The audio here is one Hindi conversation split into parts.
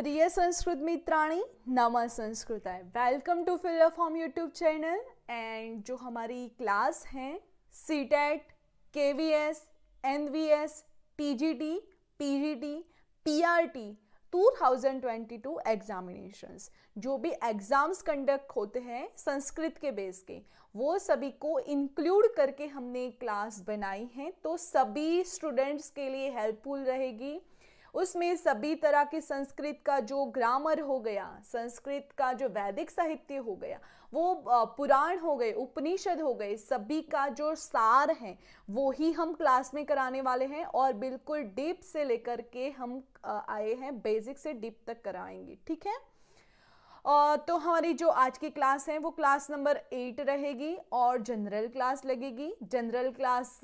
प्रिय संस्कृत मित्राणी नमा संस्कृत है welcome to fill form YouTube channel and जो हमारी क्लास है CTET K V S N V S T G T P G T P R T two thousand twenty two examinations जो भी एग्ज़ाम्स कंडक्ट होते हैं संस्कृत के बेस के वो सभी को इंक्लूड करके हमने क्लास बनाई है तो सभी स्टूडेंट्स के लिए हेल्पफुल रहेगी उसमें सभी तरह के संस्कृत का जो ग्रामर हो गया संस्कृत का जो वैदिक साहित्य हो गया वो पुराण हो गए उपनिषद हो गए सभी का जो सार है वो ही हम क्लास में कराने वाले हैं और बिल्कुल डीप से लेकर के हम आए हैं बेसिक से डीप तक कराएंगे ठीक है तो हमारी जो आज की क्लास है वो क्लास नंबर एट रहेगी और जनरल क्लास लगेगी जनरल क्लास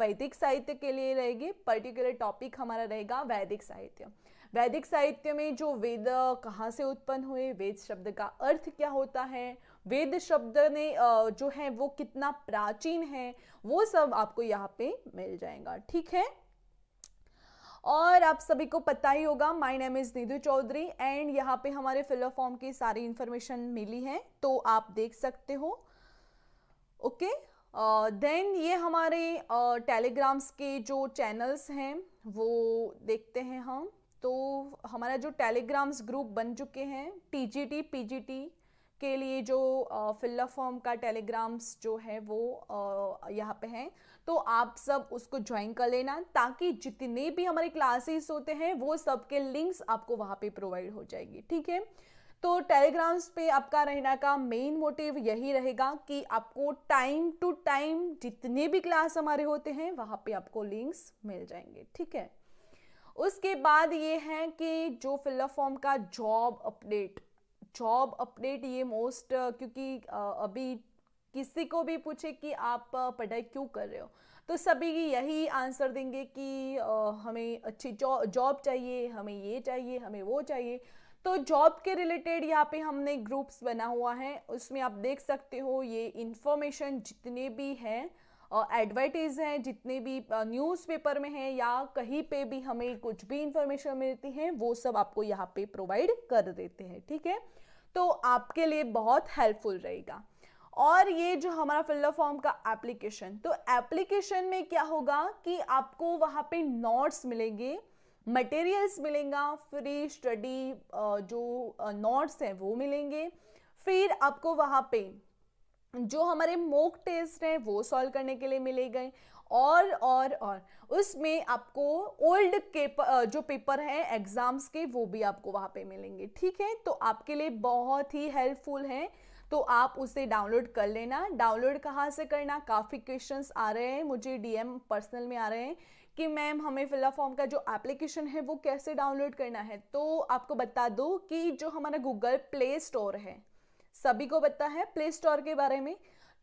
वैदिक साहित्य के लिए रहेगी पर्टिकुलर टॉपिक हमारा रहेगा वैदिक साहित्य वैदिक साहित्य में जो वेद कहाँ से उत्पन्न हुए वेद शब्द का अर्थ क्या होता है वेद शब्द ने जो है वो कितना प्राचीन है वो सब आपको यहाँ पे मिल जाएगा ठीक है और आप सभी को पता ही होगा my name is Nidhu Chaudhary and यहाँ पे हमारे फिलर फॉर्म की सारी इन्फॉर्मेशन मिली है तो आप देख सकते हो ओके देन ये हमारे टेलीग्राम्स uh, के जो चैनल्स हैं वो देखते हैं हम तो हमारा जो टेलीग्राम्स ग्रुप बन चुके हैं T G T P G T के लिए जो फिल्ला फॉर्म का टेलीग्राम्स जो है वो यहाँ पे हैं तो आप सब उसको ज्वाइन कर लेना ताकि जितने भी हमारे क्लासेस होते हैं वो सबके लिंक्स आपको वहाँ पे प्रोवाइड हो जाएगी ठीक है तो टेलीग्राम्स पे आपका रहना का मेन मोटिव यही रहेगा कि आपको टाइम टू टाइम जितने भी क्लास हमारे होते हैं वहाँ पे आपको लिंक्स मिल जाएंगे ठीक है उसके बाद ये है कि जो फिल्ला फॉर्म का जॉब अपडेट जॉब अपडेट ये मोस्ट uh, क्योंकि uh, अभी किसी को भी पूछे कि आप uh, पढ़ाई क्यों कर रहे हो तो सभी यही आंसर देंगे कि हमें अच्छी जॉब चाहिए हमें ये चाहिए हमें वो चाहिए तो जॉब के रिलेटेड यहाँ पे हमने ग्रुप्स बना हुआ है उसमें आप देख सकते हो ये इन्फॉर्मेशन जितने भी हैं एडवर्टीज़ हैं जितने भी न्यूज़पेपर में हैं या कहीं पे भी हमें कुछ भी इंफॉर्मेशन मिलती है वो सब आपको यहाँ पे प्रोवाइड कर देते हैं ठीक है तो आपके लिए बहुत हेल्पफुल रहेगा और ये जो हमारा फिल्ड फॉर्म का एप्लीकेशन तो एप्लीकेशन में क्या होगा कि आपको वहाँ पे नोट्स मिलेंगे मटेरियल्स मिलेंगे फ्री स्टडी जो नोट्स हैं वो मिलेंगे फिर आपको वहाँ पे जो हमारे मोक टेस्ट हैं वो सॉल्व करने के लिए मिले गए और और और उसमें आपको ओल्ड के जो पेपर हैं एग्ज़ाम्स के वो भी आपको वहाँ पे मिलेंगे ठीक है तो आपके लिए बहुत ही हेल्पफुल हैं तो आप उसे डाउनलोड कर लेना डाउनलोड कहाँ से करना काफ़ी क्वेश्चंस आ रहे हैं मुझे डीएम पर्सनल में आ रहे हैं कि मैम हमें फिला फॉर्म का जो एप्लीकेशन है वो कैसे डाउनलोड करना है तो आपको बता दूँ कि जो हमारा गूगल प्ले स्टोर है सभी को पता है प्ले स्टोर के बारे में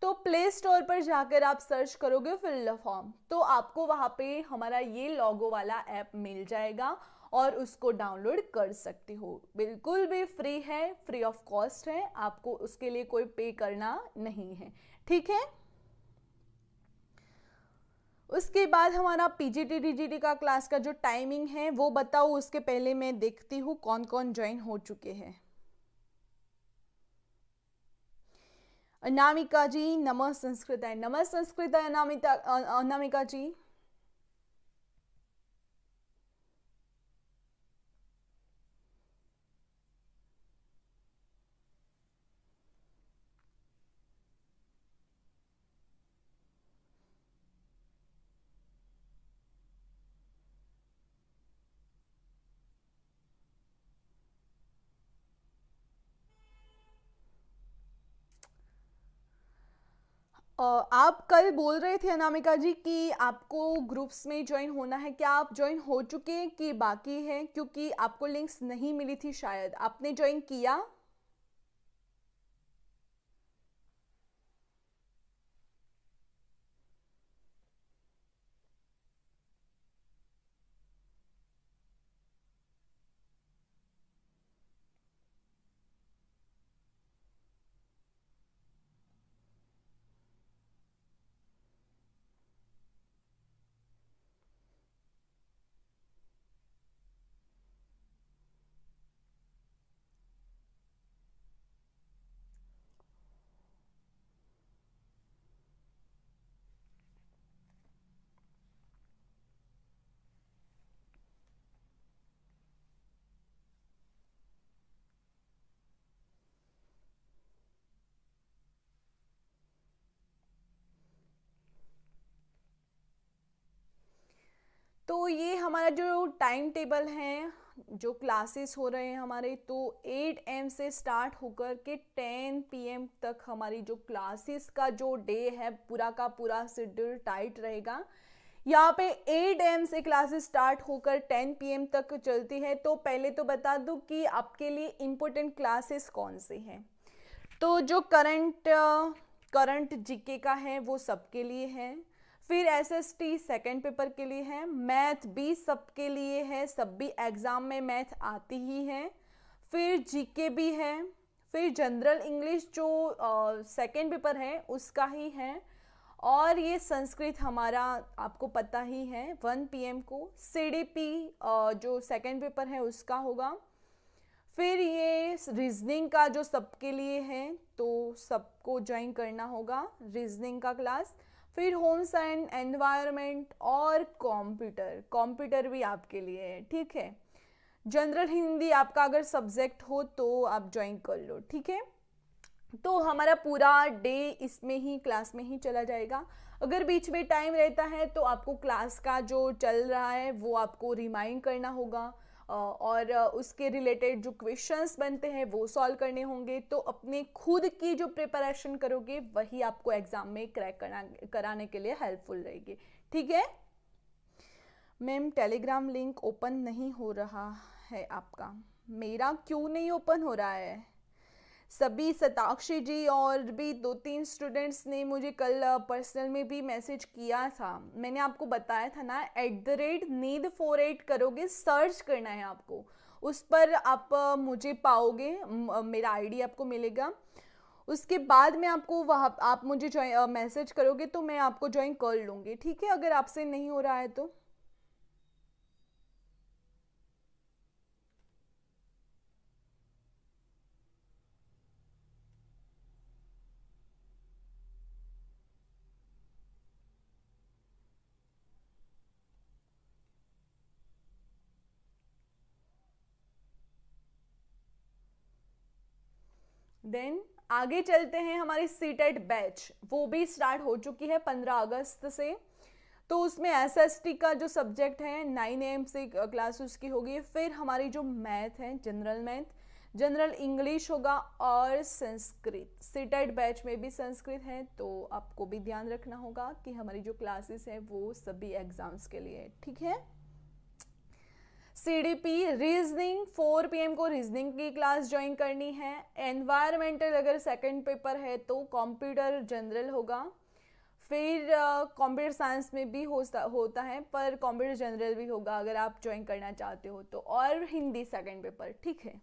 तो प्ले स्टोर पर जाकर आप सर्च करोगे फिल्ड फॉर्म तो आपको वहाँ पे हमारा ये लॉगो वाला ऐप मिल जाएगा और उसको डाउनलोड कर सकते हो बिल्कुल भी फ्री है फ्री ऑफ कॉस्ट है आपको उसके लिए कोई पे करना नहीं है ठीक है उसके बाद हमारा पीजीटी डीजीटी का क्लास का जो टाइमिंग है वो बताओ उसके पहले मैं देखती हूँ कौन कौन ज्वाइन हो चुके हैं अनामिका जी नमः संस्कृत है नमः संस्कृत है अनामिता अनामिका जी आप कल बोल रहे थे अनामिका जी कि आपको ग्रुप्स में ज्वाइन होना है क्या आप ज्वाइन हो चुके हैं कि बाकी हैं क्योंकि आपको लिंक्स नहीं मिली थी शायद आपने ज्वाइन किया तो ये हमारा जो टाइम टेबल है जो क्लासेस हो रहे हैं हमारे तो 8 एम से स्टार्ट होकर के 10 एम तक हमारी जो क्लासेस का जो डे है पूरा का पूरा शेड्यूल टाइट रहेगा यहाँ पे 8 एम से क्लासेस स्टार्ट होकर 10 एम तक चलती है तो पहले तो बता दूँ कि आपके लिए इम्पोर्टेंट क्लासेस कौन से हैं तो जो करंट करंट जीके का है वो सबके लिए है फिर S S T second paper के लिए है मैथ भी सबके लिए है सब भी एग्ज़ाम में मैथ आती ही है फिर जीके भी है फिर जनरल इंग्लिश जो सेकेंड पेपर है उसका ही है और ये संस्कृत हमारा आपको पता ही है वन एम को सी डी पी जो सेकेंड पेपर है उसका होगा फिर ये रीजनिंग का जो सबके लिए है तो सबको ज्वाइन करना होगा रीजनिंग का क्लास फिर होम्स एंड एनवायरनमेंट और कंप्यूटर कंप्यूटर भी आपके लिए है ठीक है जनरल हिंदी आपका अगर सब्जेक्ट हो तो आप ज्वाइन कर लो ठीक है तो हमारा पूरा डे इसमें ही क्लास में ही चला जाएगा अगर बीच में टाइम रहता है तो आपको क्लास का जो चल रहा है वो आपको रिमाइंड करना होगा और उसके रिलेटेड जो क्वेश्चंस बनते हैं वो सॉल्व करने होंगे तो अपने खुद की जो प्रिपरेशन करोगे वही आपको एग्ज़ाम में क्रैक करा कराने के लिए हेल्पफुल रहेगी ठीक है मैम टेलीग्राम लिंक ओपन नहीं हो रहा है आपका मेरा क्यों नहीं ओपन हो रहा है सभी सताक्षी जी और भी दो तीन स्टूडेंट्स ने मुझे कल पर्सनल में भी मैसेज किया था मैंने आपको बताया था ना at the rate need four eight करोगे सर्च करना है आपको उस पर आप मुझे पाओगे मेरा आईडी आपको मिलेगा उसके बाद में आपको वहाँ आप मुझे मैसेज करोगे तो मैं आपको ज्वाइन कर लूँगी ठीक है अगर आपसे नहीं हो रहा है तो देन आगे चलते हैं हमारी सीटेट e बैच वो भी स्टार्ट हो चुकी है पंद्रह अगस्त से तो उसमें एस एस टी का जो सब्जेक्ट है नाइन एम से क्लास उसकी होगी फिर हमारी जो मैथ है जनरल मैथ जनरल इंग्लिश होगा और संस्कृत सीटेड e बैच में भी संस्कृत है तो आपको भी ध्यान रखना होगा कि हमारी जो क्लासेस हैं वो सभी एग्ज़ाम्स के लिए ठीक है सीडीपी रीजनिंग 4 पीएम को रीजनिंग की क्लास ज्वाइन करनी है एनवायरमेंटल अगर सेकंड पेपर है तो कंप्यूटर जनरल होगा फिर कंप्यूटर uh, साइंस में भी हो, होता है पर कंप्यूटर जनरल भी होगा अगर आप ज्वाइन करना चाहते हो तो और हिंदी सेकंड पेपर ठीक है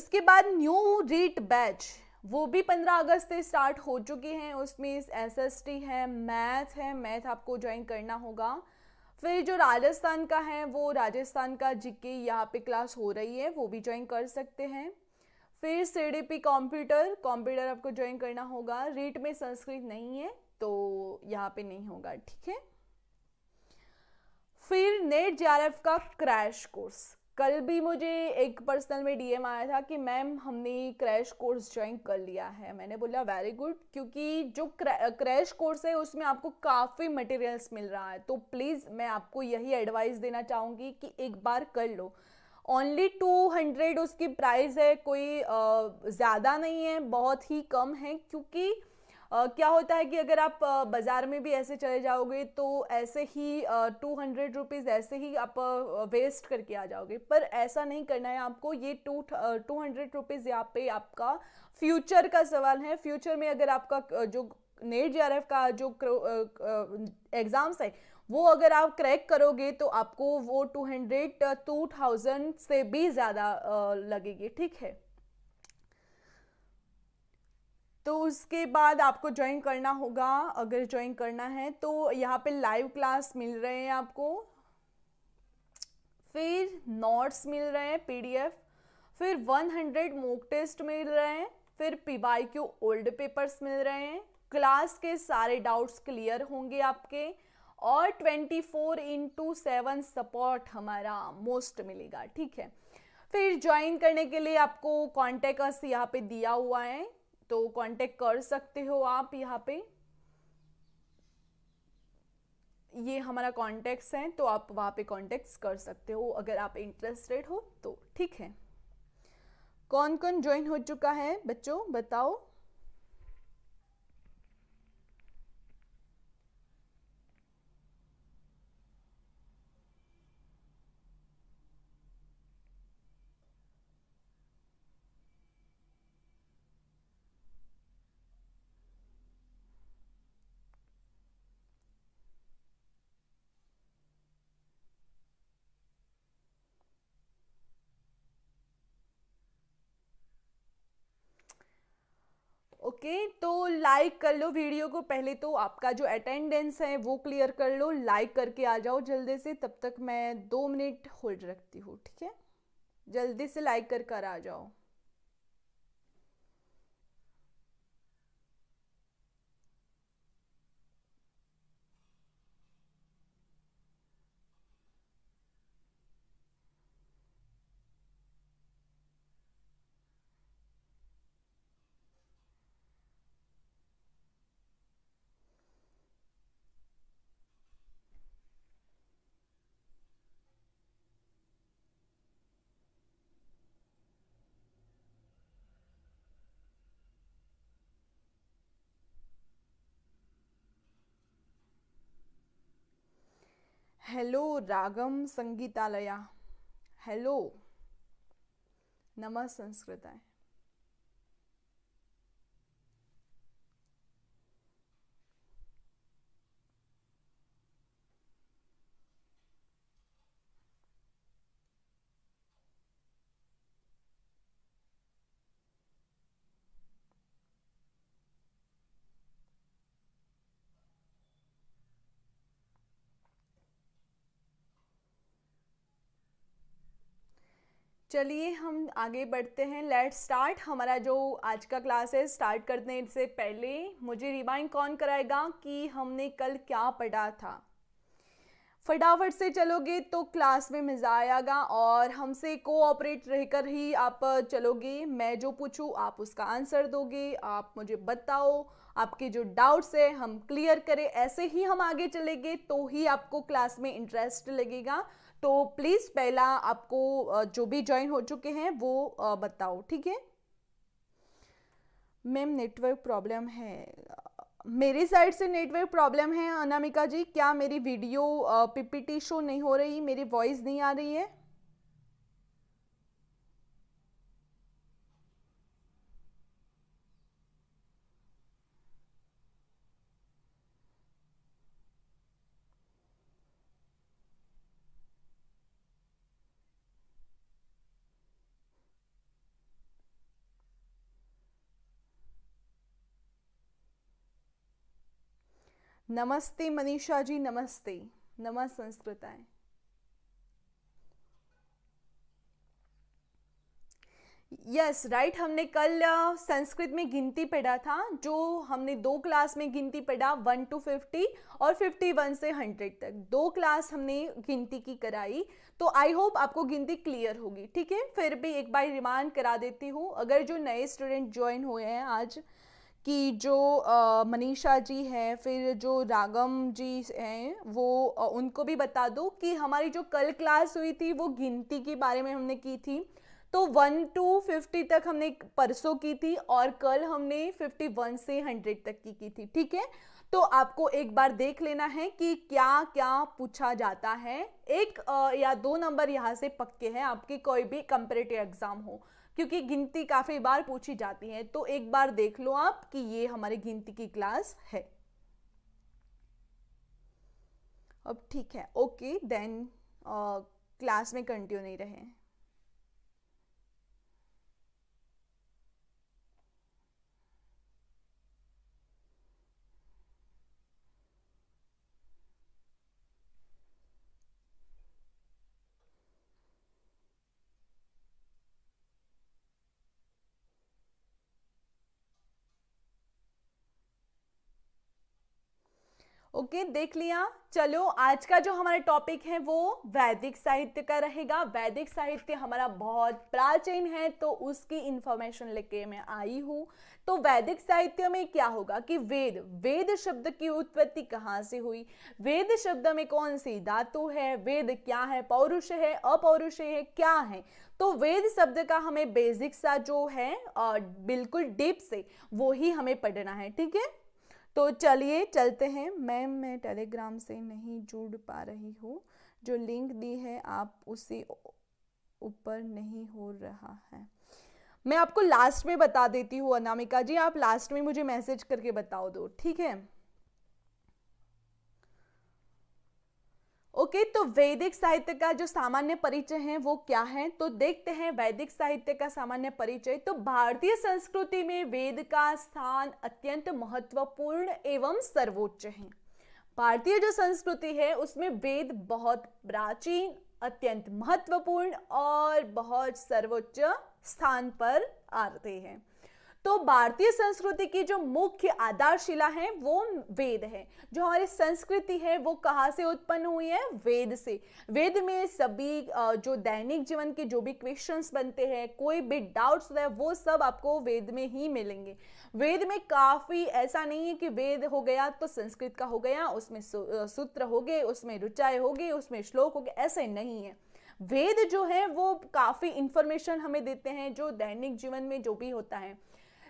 उसके बाद न्यू रीट बैच वो भी 15 अगस्त से स्टार्ट हो चुकी हैं उसमें एस एस टी है मैथ है मैथ आपको ज्वाइन करना होगा फिर जो राजस्थान का है वो राजस्थान का जीके यहाँ पे क्लास हो रही है वो भी ज्वाइन कर सकते हैं फिर C D P computer computer आपको ज्वाइन करना होगा रीट में संस्कृत नहीं है तो यहाँ पे नहीं होगा ठीक है फिर नेट जे का क्रैश कोर्स कल भी मुझे एक पर्सनल में डीएम आया था कि मैम हमने क्रैश कोर्स ज्वाइन कर लिया है मैंने बोला वेरी गुड क्योंकि जो क्रैश कोर्स है उसमें आपको काफ़ी मटेरियल्स मिल रहा है तो प्लीज़ मैं आपको यही एडवाइस देना चाहूँगी कि एक बार कर लो ओनली टू हंड्रेड उसकी प्राइस है कोई ज़्यादा नहीं है बहुत ही कम है क्योंकि क्या होता है कि अगर आप बाज़ार में भी ऐसे चले जाओगे तो ऐसे ही टू हंड्रेड रुपीज़ ऐसे ही आप वेस्ट करके आ जाओगे पर ऐसा नहीं करना है आपको ये टू टू हंड्रेड रुपीज़ यहाँ पे आपका फ्यूचर का सवाल है फ्यूचर में अगर आपका जो नेट जे का जो एग्ज़ाम्स है वो अगर आप क्रैक करोगे तो आपको वो टू हंड्रेड टू थाउजेंड से भी ज़्यादा लगेगी ठीक है तो उसके बाद आपको ज्वाइन करना होगा अगर ज्वाइन करना है तो यहाँ पे लाइव क्लास मिल रहे हैं आपको फिर नोट्स मिल रहे हैं पीडीएफ फिर 100 मॉक टेस्ट मिल रहे हैं फिर क्यू ओल्ड पेपर्स मिल रहे हैं क्लास के सारे डाउट्स क्लियर होंगे आपके और 24 फोर इंटू सेवन सपोर्ट हमारा मोस्ट मिलेगा ठीक है फिर ज्वाइन करने के लिए आपको कॉन्टेक्ट अस यहाँ पे दिया हुआ है तो कांटेक्ट कर सकते हो आप यहाँ पे ये हमारा कॉन्टैक्ट्स हैं तो आप वहाँ पे कॉन्टैक्ट्स कर सकते हो अगर आप इंटरेस्टेड हो तो ठीक है कौन कौन ज्वाइन हो चुका है बच्चों बताओ ओके तो लाइक कर लो वीडियो को पहले तो आपका जो अटेंडेंस है वो क्लियर कर लो लाइक करके आ जाओ जल्दी से तब तक मैं दो मिनट होल्ड रखती हूँ ठीक है जल्दी से लाइक कर कर आ जाओ हेलो रागम संगीतालया हेलो नमः संस्कृताय चलिए हम आगे बढ़ते हैं लेट स्टार्ट हमारा जो आज का क्लास है स्टार्ट करने से पहले मुझे रिमाइंड कौन कराएगा कि हमने कल क्या पढ़ा था फटाफट से चलोगे तो क्लास में मज़ा आएगा और हमसे कोऑपरेट रहकर ही आप चलोगे मैं जो पूछूँ आप उसका आंसर दोगे आप मुझे बताओ आपके जो डाउट्स है हम क्लियर करें ऐसे ही हम आगे चलेंगे तो ही आपको क्लास में इंटरेस्ट लगेगा तो प्लीज़ पहला आपको जो भी ज्वाइन हो चुके हैं वो बताओ ठीक है मैम नेटवर्क प्रॉब्लम है मेरी साइड से नेटवर्क प्रॉब्लम है अनामिका जी क्या मेरी वीडियो पीपीटी शो नहीं हो रही मेरी वॉइस नहीं आ रही है नमस्ते मनीषा जी नमस्ते नम संस्कृताय यस yes, राइट right, हमने कल संस्कृत में गिनती पढ़ा था जो हमने दो क्लास में गिनती पढ़ा वन टू फिफ्टी और फिफ्टी वन से हंड्रेड तक दो क्लास हमने गिनती की कराई तो आई होप आपको गिनती क्लियर होगी ठीक है फिर भी एक बार रिमांड करा देती हूँ अगर जो नए स्टूडेंट ज्वाइन हुए हैं आज कि जो मनीषा जी हैं फिर जो रागम जी हैं वो उनको भी बता दो कि हमारी जो कल क्लास हुई थी वो गिनती के बारे में हमने की थी तो वन टू फिफ्टी तक हमने परसों की थी और कल हमने फिफ्टी वन से हंड्रेड तक की की थी ठीक है तो आपको एक बार देख लेना है कि क्या क्या पूछा जाता है एक या दो नंबर यहाँ से पक्के हैं आपकी कोई भी कंपेरेटिव एग्ज़ाम हो क्योंकि गिनती काफ़ी बार पूछी जाती है तो एक बार देख लो आप कि ये हमारी गिनती की क्लास है अब ठीक है ओके देन क्लास में कंटिन्यू नहीं रहे ओके okay, देख लिया चलो आज का जो हमारा टॉपिक है वो वैदिक साहित्य का रहेगा वैदिक साहित्य हमारा बहुत प्राचीन है तो उसकी इंफॉर्मेशन लेके मैं आई हूँ तो वैदिक साहित्य में क्या होगा कि वेद वेद शब्द की उत्पत्ति कहाँ से हुई वेद शब्द में कौन सी धातु है वेद क्या है पौरुष है अपौरुष है क्या है तो वेद शब्द का हमें बेसिक सा जो है बिल्कुल डीप से वो ही हमें पढ़ना है ठीक है तो चलिए चलते हैं मैम मैं टेलीग्राम से नहीं जुड़ पा रही हूँ जो लिंक दी है आप उसे ऊपर नहीं हो रहा है मैं आपको लास्ट में बता देती हूँ अनामिका जी आप लास्ट में मुझे मैसेज करके बताओ दो ठीक है ओके तो वैदिक साहित्य का जो सामान्य परिचय है वो क्या है तो देखते हैं वैदिक साहित्य का सामान्य परिचय तो भारतीय संस्कृति में वेद का स्थान अत्यंत महत्वपूर्ण एवं सर्वोच्च है भारतीय जो संस्कृति है उसमें वेद बहुत प्राचीन अत्यंत महत्वपूर्ण और बहुत सर्वोच्च स्थान पर आते हैं तो भारतीय संस्कृति की जो मुख्य आधारशिला है वो वेद है जो हमारी संस्कृति है वो कहाँ से उत्पन्न हुई है वेद से वेद में सभी जो दैनिक जीवन के जो भी क्वेश्चंस बनते हैं कोई भी डाउट्स होता है वो सब आपको वेद में ही मिलेंगे वेद में काफ़ी ऐसा नहीं है कि वेद हो गया तो संस्कृत का हो गया उसमें सूत्र हो गए उसमें रुचाए हो गए उसमें श्लोक हो गए ऐसे नहीं है वेद जो है वो काफ़ी इन्फॉर्मेशन हमें देते हैं जो दैनिक जीवन में जो भी होता है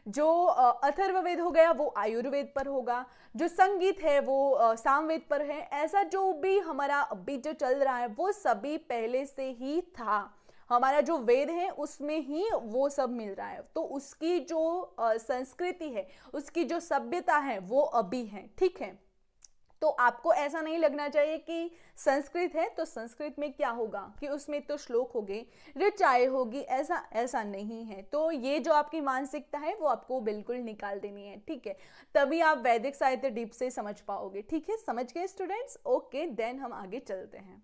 जो अथर्ववेद हो गया वो आयुर्वेद पर होगा जो संगीत है वो सामवेद पर है ऐसा जो भी हमारा अभी जो चल रहा है वो सभी पहले से ही था हमारा जो वेद है उसमें ही वो सब मिल रहा है तो उसकी जो संस्कृति है उसकी जो सभ्यता है वो अभी है ठीक है तो आपको ऐसा नहीं लगना चाहिए कि संस्कृत है तो संस्कृत में क्या होगा कि उसमें तो श्लोक हो गए रिचाए होगी ऐसा ऐसा नहीं है तो ये जो आपकी मानसिकता है वो आपको बिल्कुल निकाल देनी है ठीक है तभी आप वैदिक साहित्य डीप से समझ पाओगे ठीक है समझ गए स्टूडेंट्स ओके देन हम आगे चलते हैं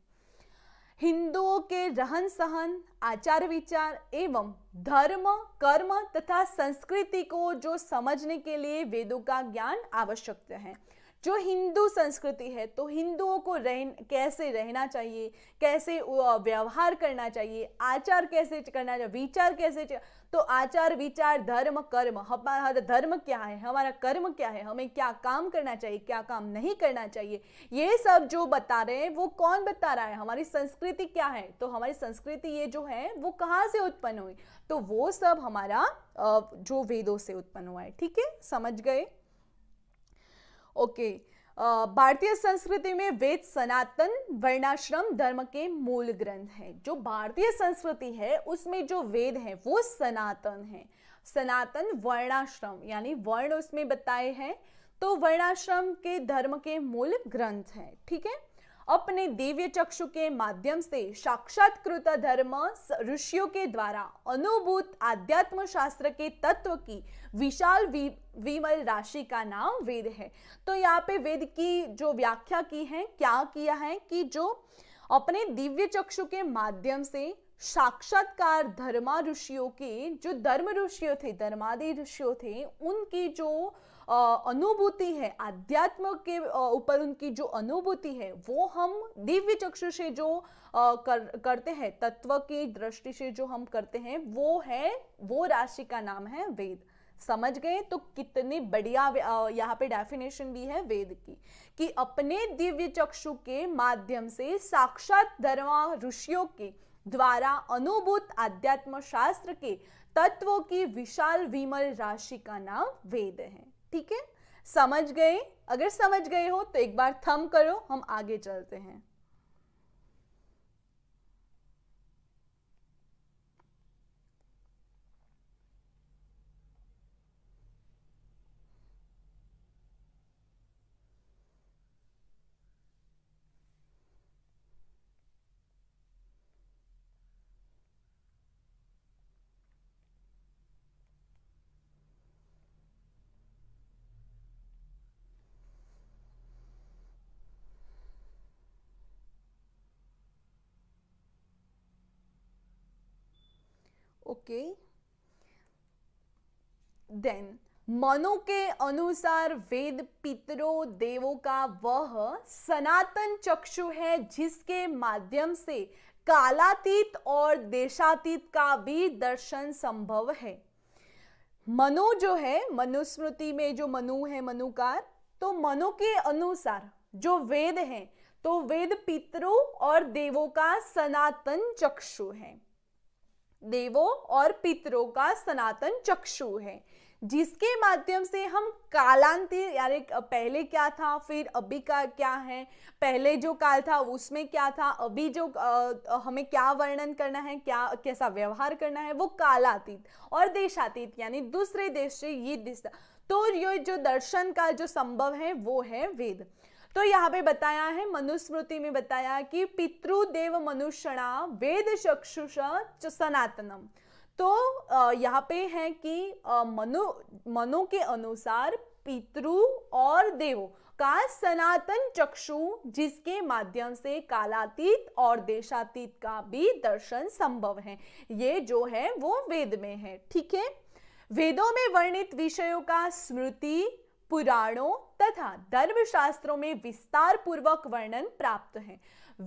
हिंदुओं के रहन सहन आचार विचार एवं धर्म कर्म तथा संस्कृति को जो समझने के लिए वेदों का ज्ञान आवश्यक है जो हिंदू संस्कृति है तो हिंदुओं को रह कैसे रहना चाहिए कैसे व्यवहार करना चाहिए आचार कैसे करना चाहिए विचार कैसे तो आचार विचार धर्म कर्म हमारा धर्म क्या है हमारा कर्म क्या है हमें क्या काम करना चाहिए क्या काम नहीं करना चाहिए ये सब जो बता रहे हैं वो कौन बता रहा है हमारी संस्कृति क्या है तो हमारी संस्कृति ये जो है वो कहाँ से उत्पन्न हुई तो वो सब हमारा जो वेदों से उत्पन्न हुआ है ठीक है समझ गए ओके भारतीय संस्कृति में वेद सनातन वर्णाश्रम धर्म के मूल ग्रंथ हैं जो भारतीय संस्कृति है उसमें जो वेद है वो सनातन है सनातन वर्णाश्रम यानी वर्ण उसमें बताए हैं तो वर्णाश्रम के धर्म के मूल ग्रंथ हैं ठीक है अपने दिव्य चक्षु के माध्यम से साक्षात्कृत धर्म ऋषियों के द्वारा अनुभूत आध्यात्म शास्त्र के तत्व की विशाल विमल राशि का नाम वेद है तो यहाँ पे वेद की जो व्याख्या की है क्या किया है कि जो अपने दिव्य चक्षु के माध्यम से साक्षात्कार धर्मा ऋषियों के जो धर्म ऋषियों थे धर्मादि ऋषियों थे उनकी जो अनुभूति है आध्यात्म के ऊपर उनकी जो अनुभूति है वो हम दिव्य चक्षु से जो कर, करते हैं तत्व की दृष्टि से जो हम करते हैं वो है वो राशि का नाम है वेद समझ गए तो कितनी बढ़िया यहाँ पे डेफिनेशन दी है वेद की कि अपने दिव्य चक्षु के माध्यम से साक्षात धर्मा ऋषियों के द्वारा अनुभूत आध्यात्म शास्त्र के तत्वों की विशाल विमल राशि का नाम वेद है ठीक है समझ गए अगर समझ गए हो तो एक बार थम करो हम आगे चलते हैं okay देन मनु के अनुसार वेद पितरों देवों का वह सनातन चक्षु है जिसके माध्यम से कालातीत और देशातीत का भी दर्शन संभव है मनु जो है मनुस्मृति में जो मनु है मनुकार तो मनु के अनुसार जो वेद है तो वेद पितरों और देवों का सनातन चक्षु है देवों और पितरों का सनातन चक्षु है जिसके माध्यम से हम कालांतर यानी पहले क्या था फिर अभी का क्या है पहले जो काल था उसमें क्या था अभी जो आ, हमें क्या वर्णन करना है क्या कैसा व्यवहार करना है वो कालातीत और देशातीत यानी दूसरे देश से ये दिशा तो ये जो दर्शन का जो संभव है वो है वेद तो यहाँ पे बताया है मनुस्मृति में बताया कि पितृदेव मनुष्यणा वेद चक्षुष सनातनम तो यहाँ पे है कि मनु मनु के अनुसार पितृ और देव का सनातन चक्षु जिसके माध्यम से कालातीत और देशातीत का भी दर्शन संभव है ये जो है वो वेद में है ठीक है वेदों में वर्णित विषयों का स्मृति पुराणों तथा धर्मशास्त्रों में विस्तार पूर्वक वर्णन प्राप्त है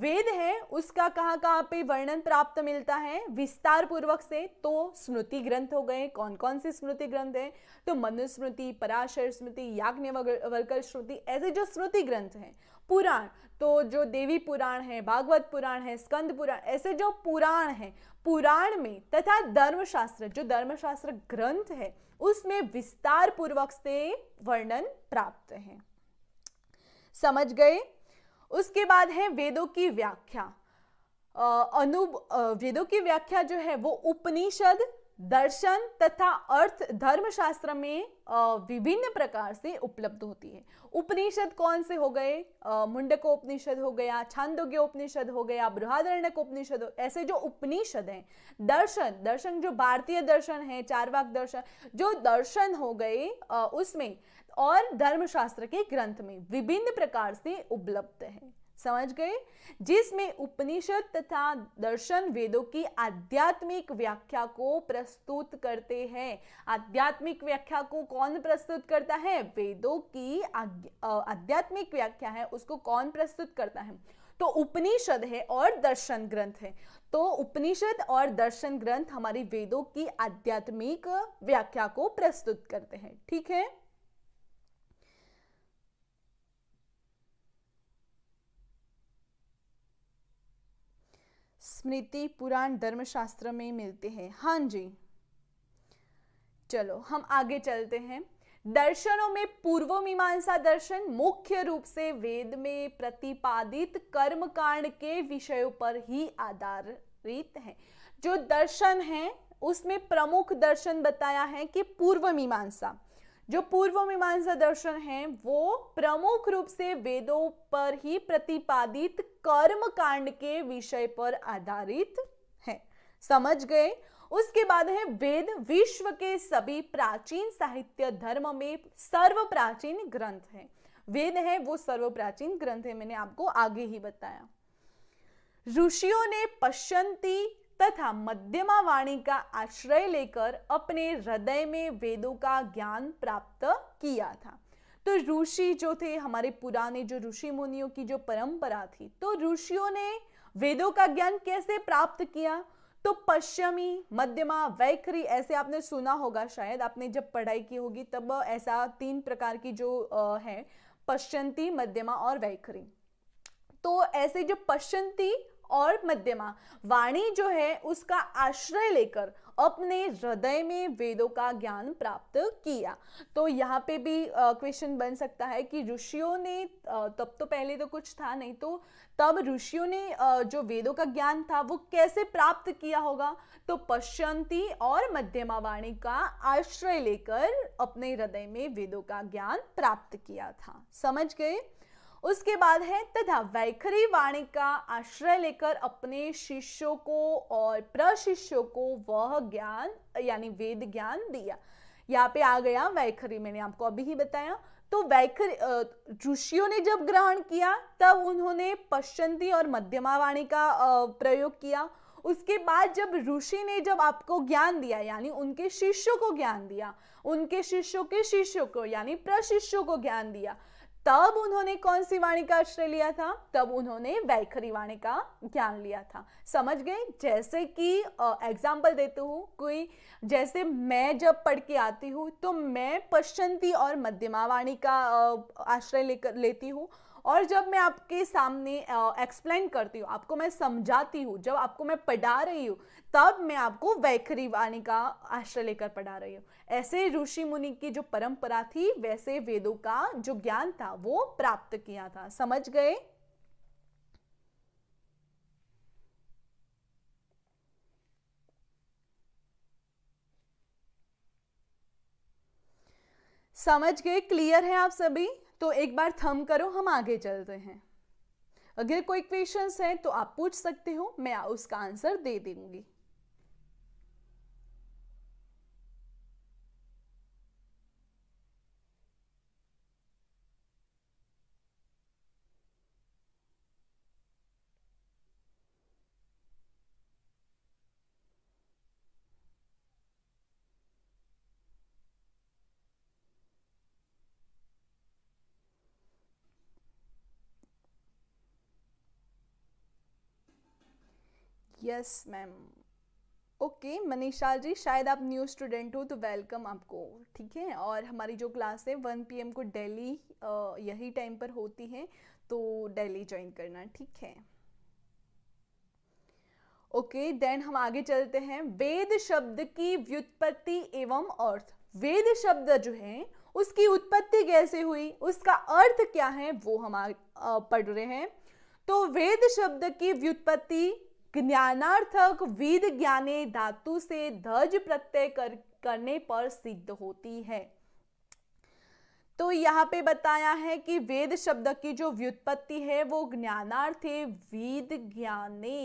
वेद है उसका कहाँ कहाँ पे वर्णन प्राप्त मिलता है विस्तार पूर्वक से तो स्मृति ग्रंथ हो गए कौन कौन से स्मृति ग्रंथ हैं तो मनुस्मृति पराशर स्मृति याज्ञ याज्ञवल्कर स्मृति ऐसे जो स्मृति ग्रंथ हैं पुराण तो जो देवी पुराण है भागवत पुराण है स्कंद पुराण ऐसे जो पुराण है पुराण में तथा धर्मशास्त्र जो धर्मशास्त्र ग्रंथ है उसमें विस्तार पूर्वक से वर्णन प्राप्त है समझ गए उसके बाद है वेदों की व्याख्या अनु वेदों की व्याख्या जो है वो उपनिषद दर्शन तथा अर्थ धर्मशास्त्र में विभिन्न प्रकार से उपलब्ध होती है उपनिषद कौन से हो गए मुंडको उपनिषद हो गया छांदोग्य उपनिषद हो गया बृहादर्णक उपनिषद हो ऐसे जो उपनिषद हैं दर्शन दर्शन जो भारतीय दर्शन है चारवाक दर्शन जो दर्शन हो गए उसमें और धर्मशास्त्र के ग्रंथ में विभिन्न प्रकार से उपलब्ध है समझ गए जिसमें उपनिषद तथा दर्शन वेदों की आध्यात्मिक व्याख्या को प्रस्तुत करते हैं आध्यात्मिक व्याख्या को कौन प्रस्तुत करता है वेदों की आध्यात्मिक व्याख्या है उसको कौन प्रस्तुत करता है तो उपनिषद है और दर्शन ग्रंथ है तो उपनिषद और दर्शन ग्रंथ हमारी वेदों की आध्यात्मिक व्याख्या को प्रस्तुत करते हैं ठीक है स्मृति पुराण धर्मशास्त्र में मिलते हैं हाँ जी चलो हम आगे चलते हैं दर्शनों में पूर्व मीमांसा दर्शन मुख्य रूप से वेद में प्रतिपादित कर्म कांड के विषयों पर ही आधारित है जो दर्शन है उसमें प्रमुख दर्शन बताया है कि पूर्व मीमांसा जो पूर्व मीमांसा दर्शन है वो प्रमुख रूप से वेदों पर ही प्रतिपादित कर्म कांड के विषय पर आधारित है समझ गए उसके बाद है वेद विश्व के सभी प्राचीन साहित्य धर्म में सर्व प्राचीन ग्रंथ है वेद है वो सर्व प्राचीन ग्रंथ है मैंने आपको आगे ही बताया ऋषियों ने पश्चंती तथा मध्यमा वाणी का आश्रय लेकर अपने हृदय में वेदों का ज्ञान प्राप्त किया था तो ऋषि जो थे हमारे पुराने जो ऋषि मुनियों की जो परंपरा थी तो ऋषियों ने वेदों का ज्ञान कैसे प्राप्त किया तो पश्चिमी मध्यमा वैखरी ऐसे आपने सुना होगा शायद आपने जब पढ़ाई की होगी तब ऐसा तीन प्रकार की जो है पश्चंती मध्यमा और वैखरी तो ऐसे जो पश्चंती और मध्यमा वाणी जो है उसका आश्रय लेकर अपने हृदय में वेदों का ज्ञान प्राप्त किया तो यहाँ पे भी क्वेश्चन बन सकता है कि ऋषियों ने तब तो पहले तो कुछ था नहीं तो तब ऋषियों ने जो वेदों का ज्ञान था वो कैसे प्राप्त किया होगा तो पश्चंती और मध्यमा वाणी का आश्रय लेकर अपने हृदय में वेदों का ज्ञान प्राप्त किया था समझ गए उसके बाद है तथा वैखरी वाणी का आश्रय लेकर अपने शिष्यों को और प्रशिष्यों को वह ज्ञान यानी वेद ज्ञान दिया यहाँ पे आ गया वैखरी मैंने आपको अभी ही बताया तो वैखरी ऋषियों ने जब ग्रहण किया तब उन्होंने पश्चंती और मध्यमा वाणी का प्रयोग किया उसके बाद जब ऋषि ने जब आपको ज्ञान दिया यानी उनके शिष्यों को ज्ञान दिया उनके शिष्यों के शिष्यों को यानी प्रशिष्यों को ज्ञान दिया तब उन्होंने कौन सी वाणी का आश्रय लिया था तब उन्होंने वैखरी वाणी का ज्ञान लिया था समझ गए जैसे कि एग्जाम्पल देती हूँ कोई जैसे मैं जब पढ़ के आती हूँ तो मैं पश्चंती और मध्यमा वाणी का आश्रय लेकर लेती हूँ और जब मैं आपके सामने एक्सप्लेन करती हूँ आपको मैं समझाती हूँ जब आपको मैं पढ़ा रही हूँ तब मैं आपको वैखरी वाणी का आश्रय लेकर पढ़ा रही हूँ ऐसे ऋषि मुनि की जो परंपरा थी वैसे वेदों का जो ज्ञान था वो प्राप्त किया था समझ गए समझ गए क्लियर है आप सभी तो एक बार थम करो हम आगे चलते हैं अगर कोई क्वेश्चंस हैं तो आप पूछ सकते हो मैं उसका आंसर दे दूंगी yes ma'am okay Manisha ji शायद आप न्यू स्टूडेंट हो तो वेलकम आपको ठीक है और हमारी जो क्लास है वन पी को डेली यही टाइम पर होती है तो डेली ज्वाइन करना ठीक है ओके देन हम आगे चलते हैं वेद शब्द की व्युत्पत्ति एवं अर्थ वेद शब्द जो है उसकी उत्पत्ति कैसे हुई उसका अर्थ क्या है वो हम पढ़ रहे हैं तो वेद शब्द की व्युत्पत्ति ज्ञानार्थक विद ज्ञाने धातु से धज प्रत्यय कर, करने पर सिद्ध होती है तो यहाँ पे बताया है कि वेद शब्द की जो व्युत्पत्ति है वो ज्ञानार्थे वेद ज्ञाने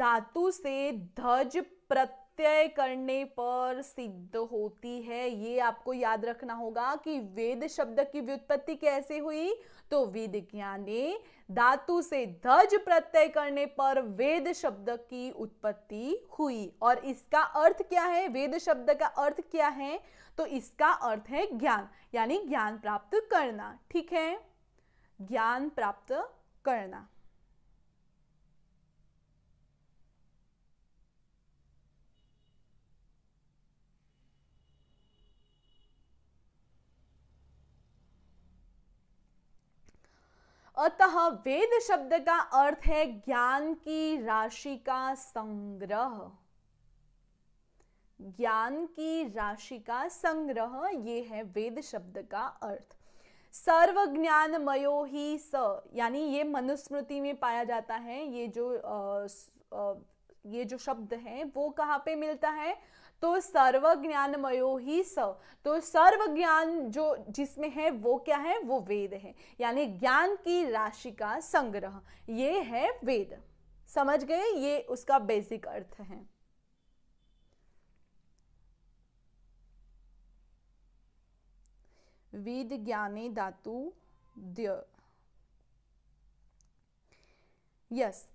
धातु से धज प्रत्यय प्रत्यय करने पर सिद्ध होती है ये आपको याद रखना होगा कि वेद शब्द की व्युत्पत्ति कैसे हुई तो वेद ज्ञानी धातु से धज प्रत्यय करने पर वेद शब्द की उत्पत्ति हुई और इसका अर्थ क्या है वेद शब्द का अर्थ क्या है तो इसका अर्थ है ज्ञान यानी ज्ञान प्राप्त करना ठीक है ज्ञान प्राप्त करना अतः वेद शब्द का अर्थ है ज्ञान की राशि का संग्रह ज्ञान की राशि का संग्रह ये है वेद शब्द का अर्थ सर्व ज्ञानमयो ही स यानी ये मनुस्मृति में पाया जाता है ये जो आ, आ, ये जो शब्द है वो कहाँ पे मिलता है तो सर्व ज्ञानमयो ही स तो सर्व ज्ञान जो जिसमें है वो क्या है वो वेद है यानी ज्ञान की राशि का संग्रह ये है वेद समझ गए ये उसका बेसिक अर्थ है वेद ज्ञाने धातु द्य यस yes.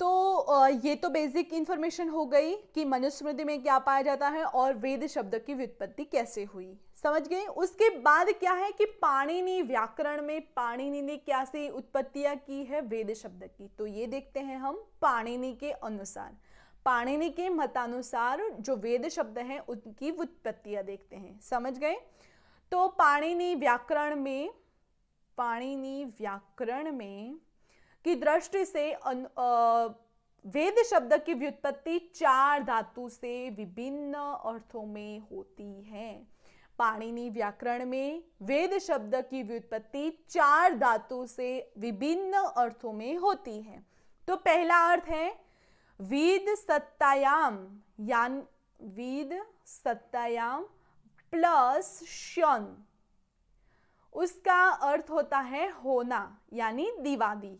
तो ये तो बेसिक इन्फॉर्मेशन हो गई कि मनुस्मृति में क्या पाया जाता है और वेद शब्द की व्युत्पत्ति कैसे हुई समझ गए उसके बाद क्या है कि पाणिनि व्याकरण में पाणिनि ने क्या से उत्पत्तियाँ की है वेद शब्द की तो ये देखते हैं हम पाणिनि के अनुसार पाणिनि के मतानुसार जो वेद शब्द हैं उनकी उत्पत्तियाँ देखते हैं समझ गए तो पाणिनि व्याकरण में पाणिनि व्याकरण में की दृष्टि से अन, आ, वेद शब्द की व्युत्पत्ति चार धातु से विभिन्न अर्थों में होती है पाणिनि व्याकरण में वेद शब्द की व्युत्पत्ति चार धातु से विभिन्न अर्थों में होती है तो पहला अर्थ है वेद सत्तायाम यान वेद सत्तायाम प्लस शन उसका अर्थ होता है होना यानी दिवादी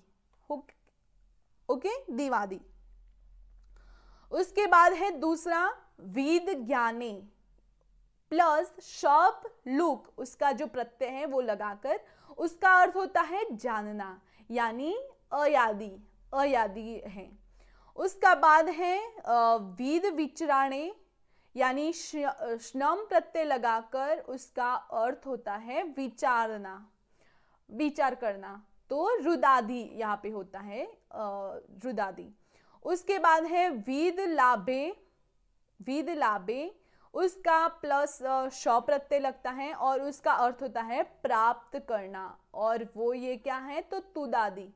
ओके दिवादी उसके बाद है दूसरा वीद ज्ञाने प्लस शॉप लुक उसका जो प्रत्यय है वो लगाकर उसका अर्थ होता है जानना यानी अयादी अयादी है उसका बाद है वीद विचराणे यानी श्नम प्रत्यय लगाकर उसका अर्थ होता है विचारना विचार करना तो रुदाधि यहाँ पे होता है रुदादी उसके बाद है वीद लाभे वीद लाभे उसका प्लस शौ प्रत्यय लगता है और उसका अर्थ होता है प्राप्त करना और वो ये क्या है तो तुदादी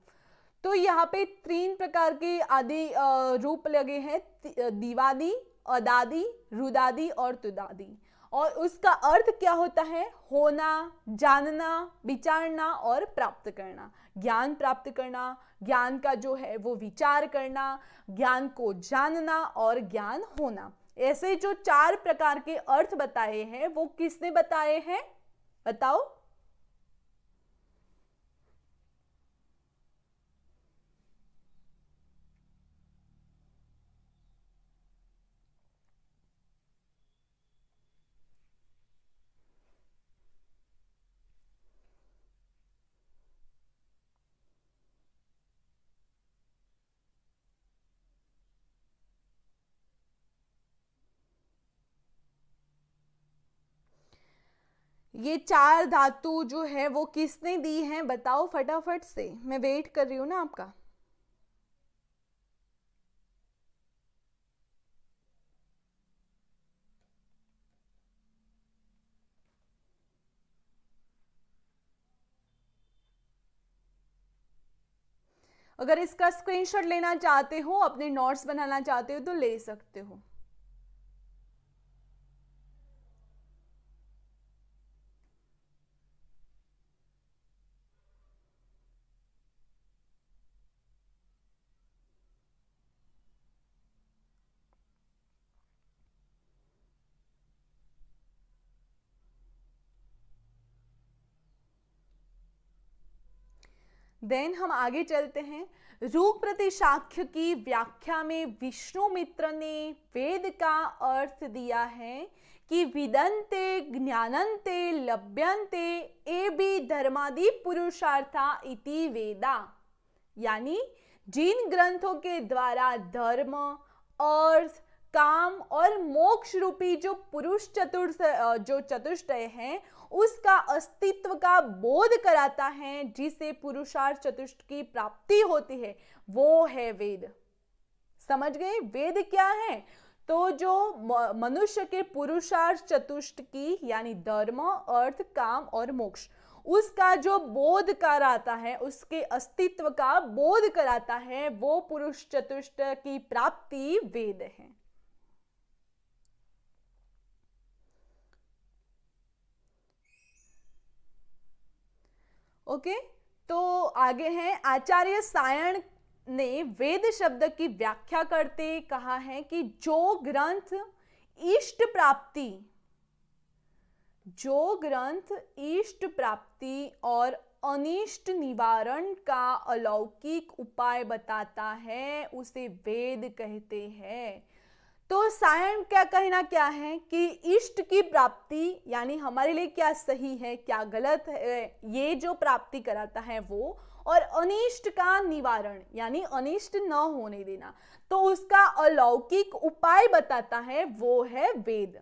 तो यहाँ पे तीन प्रकार के आदि रूप लगे हैं दीवादी अदादी रुदादी और तुदादी और उसका अर्थ क्या होता है होना जानना विचारना और प्राप्त करना ज्ञान प्राप्त करना ज्ञान का जो है वो विचार करना ज्ञान को जानना और ज्ञान होना ऐसे जो चार प्रकार के अर्थ बताए हैं वो किसने बताए हैं बताओ ये चार धातु जो है वो किसने दी है बताओ फटाफट से मैं वेट कर रही हूं ना आपका अगर इसका स्क्रीनशॉट लेना चाहते हो अपने नोट्स बनाना चाहते हो तो ले सकते हो देन हम आगे चलते हैं रूप प्रतिशाख्य की व्याख्या में विष्णु मित्र ने वेद का अर्थ दिया है कि विदंते ज्ञानंते लभ्यंते ए भी धर्मादि पुरुषार्था इति वेदा यानी जिन ग्रंथों के द्वारा धर्म अर्थ काम और मोक्ष रूपी जो पुरुष चतुर्थ जो चतुष्टय हैं उसका अस्तित्व का बोध कराता है जिसे पुरुषार्थ चतुष्ट की प्राप्ति होती है वो है वेद समझ गए वेद क्या है तो जो मनुष्य के पुरुषार्थ चतुष्ट की यानी धर्म अर्थ काम और मोक्ष उसका जो बोध कराता है उसके अस्तित्व का बोध कराता है वो पुरुष चतुष्ट की प्राप्ति वेद है ओके तो आगे हैं आचार्य सायण ने वेद शब्द की व्याख्या करते कहा है कि जो ग्रंथ इष्ट प्राप्ति जो ग्रंथ इष्ट प्राप्ति और अनिष्ट निवारण का अलौकिक उपाय बताता है उसे वेद कहते हैं तो सायन का कहना क्या है कि इष्ट की प्राप्ति यानी हमारे लिए क्या सही है क्या गलत है ये जो प्राप्ति कराता है वो और अनिष्ट का निवारण यानी अनिष्ट न होने देना तो उसका अलौकिक उपाय बताता है वो है वेद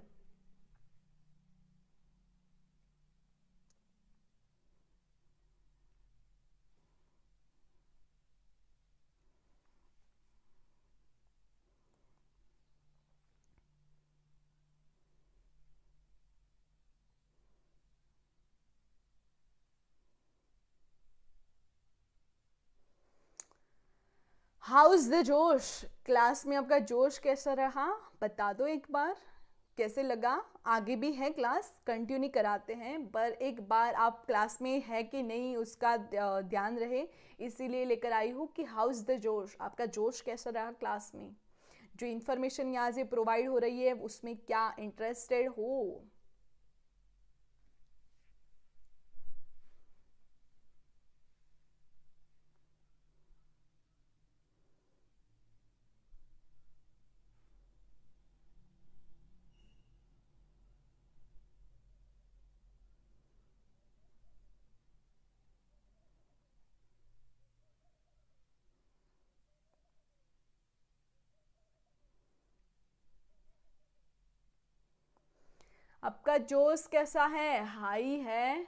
हाउस द जोश क्लास में आपका जोश कैसा रहा बता दो एक बार कैसे लगा आगे भी है क्लास कंटिन्यू कराते हैं पर एक बार आप क्लास में है कि नहीं उसका ध्यान रहे इसीलिए लेकर आई हूँ कि हाउस द जोश आपका जोश कैसा रहा क्लास में जो इन्फॉर्मेशन यहाँ से प्रोवाइड हो रही है उसमें क्या इंटरेस्टेड हो आपका जोश कैसा है हाई है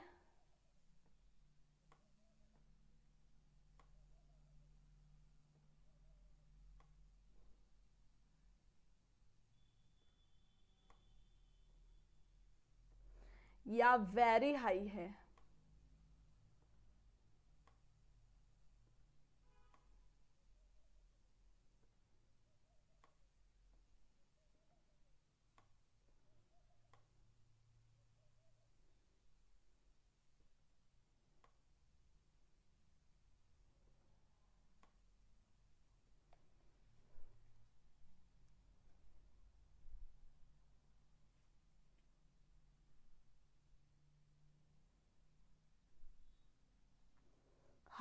या वेरी हाई है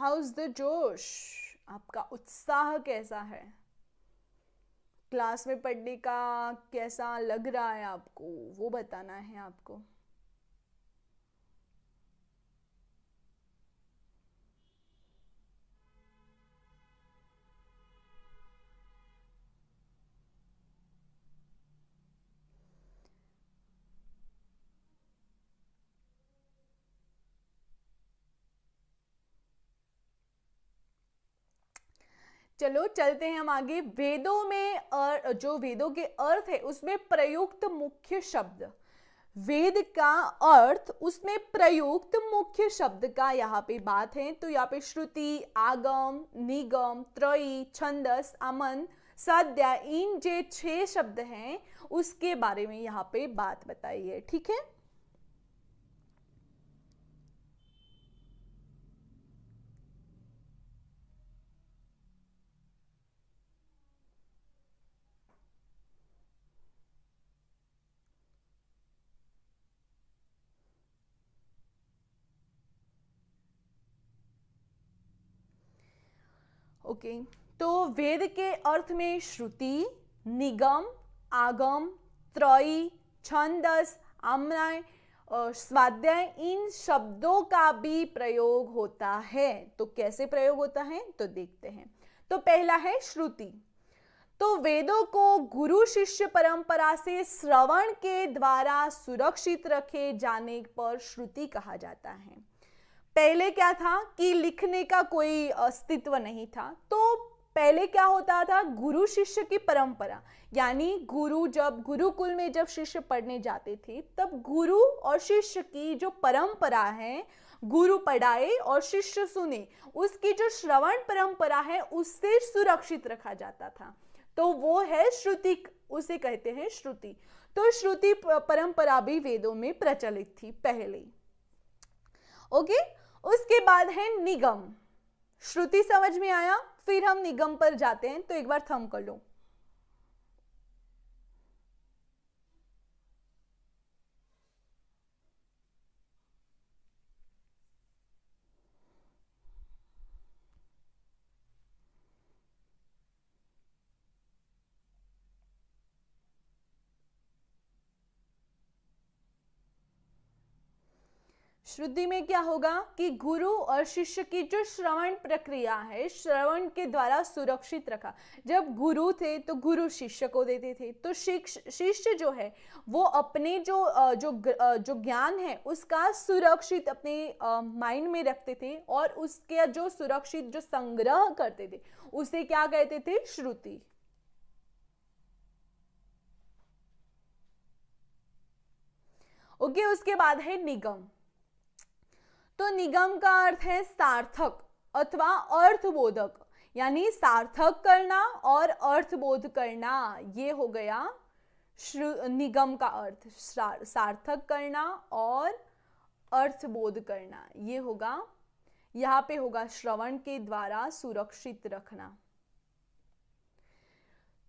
हाउ इज द जोश आपका उत्साह कैसा है क्लास में पढ़ने का कैसा लग रहा है आपको वो बताना है आपको चलो चलते हैं हम आगे वेदों में और जो वेदों के अर्थ है उसमें प्रयुक्त मुख्य शब्द वेद का अर्थ उसमें प्रयुक्त मुख्य शब्द का यहाँ पे बात है तो यहाँ पे श्रुति आगम निगम त्रयी छंदस अमन सद्या इन जे छह शब्द हैं उसके बारे में यहाँ पे बात बताई है ठीक है ओके तो वेद के अर्थ में श्रुति निगम आगम त्रयी छंदस आमनाय स्वाध्याय इन शब्दों का भी प्रयोग होता है तो कैसे प्रयोग होता है तो देखते हैं तो पहला है श्रुति तो वेदों को गुरु शिष्य परंपरा से श्रवण के द्वारा सुरक्षित रखे जाने पर श्रुति कहा जाता है पहले क्या था कि लिखने का कोई अस्तित्व नहीं था तो पहले क्या होता था गुरु शिष्य की परंपरा यानी गुरु जब गुरुकुल में जब शिष्य पढ़ने जाते थे तब गुरु और शिष्य की जो परंपरा है गुरु पढ़ाए और शिष्य सुने उसकी जो श्रवण परंपरा है उससे सुरक्षित रखा जाता था तो वो है श्रुति उसे कहते हैं श्रुति तो श्रुति परंपरा भी वेदों में प्रचलित थी पहले ओके okay? उसके बाद है निगम श्रुति समझ में आया फिर हम निगम पर जाते हैं तो एक बार थम कर लो श्रुति में क्या होगा कि गुरु और शिष्य की जो श्रवण प्रक्रिया है श्रवण के द्वारा सुरक्षित रखा जब गुरु थे तो गुरु शिष्य को देते थे तो शिष्य जो है वो अपने जो जो जो ज्ञान है उसका सुरक्षित अपने माइंड में रखते थे और उसके जो सुरक्षित जो संग्रह करते थे उसे क्या कहते थे श्रुति ओके okay, उसके बाद है निगम तो निगम का अर्थ है सार्थक अथवा अर्थबोधक यानी सार्थक करना और अर्थबोध करना ये हो गया निगम का अर्थ सार्थक करना और अर्थबोध करना ये होगा यहाँ पे होगा श्रवण के द्वारा सुरक्षित रखना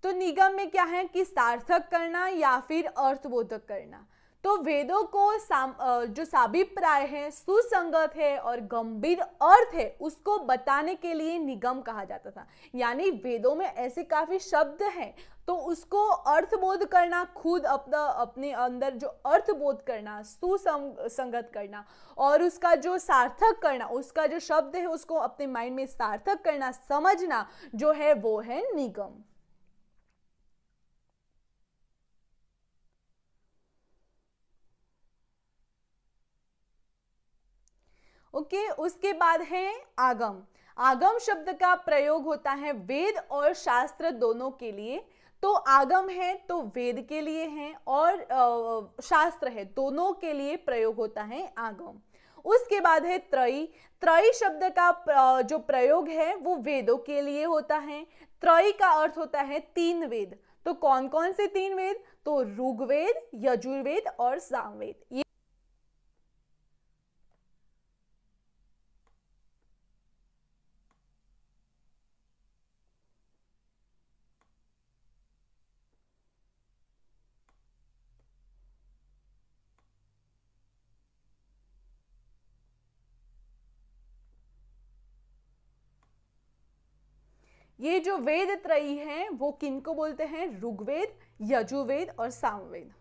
तो निगम में क्या है कि सार्थक करना या फिर अर्थबोधक करना तो वेदों को साम जो साबिप्राय है सुसंगत है और गंभीर अर्थ है उसको बताने के लिए निगम कहा जाता था यानी वेदों में ऐसे काफ़ी शब्द हैं तो उसको अर्थबोध करना खुद अपना अपने अंदर जो अर्थबोध करना सुसंगत करना और उसका जो सार्थक करना उसका जो शब्द है उसको अपने माइंड में सार्थक करना समझना जो है वो है निगम ओके उसके बाद है आगम आगम शब्द का प्रयोग होता है वेद और शास्त्र दोनों के लिए तो आगम है तो वेद के लिए है और शास्त्र है दोनों के लिए प्रयोग होता है आगम उसके बाद है त्रयी त्रयी शब्द का जो प्रयोग है वो वेदों के लिए होता है त्रयी का अर्थ होता है तीन वेद तो कौन कौन से तीन वेद तो ऋग्वेद यजुर्वेद और सामवेद ये ये जो वेद त्रयी हैं वो किन को बोलते हैं ऋग्वेद यजुर्वेद और सामवेद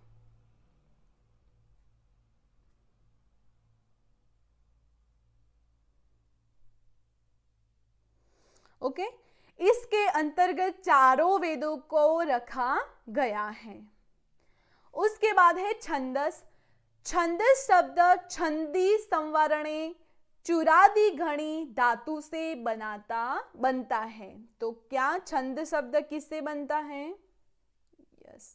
ओके इसके अंतर्गत चारों वेदों को रखा गया है उसके बाद है छंदस छंदस शब्द छंदी संवरणे चुरादी घड़ी धातु से बनाता बनता है तो क्या छंद शब्द किससे बनता है यस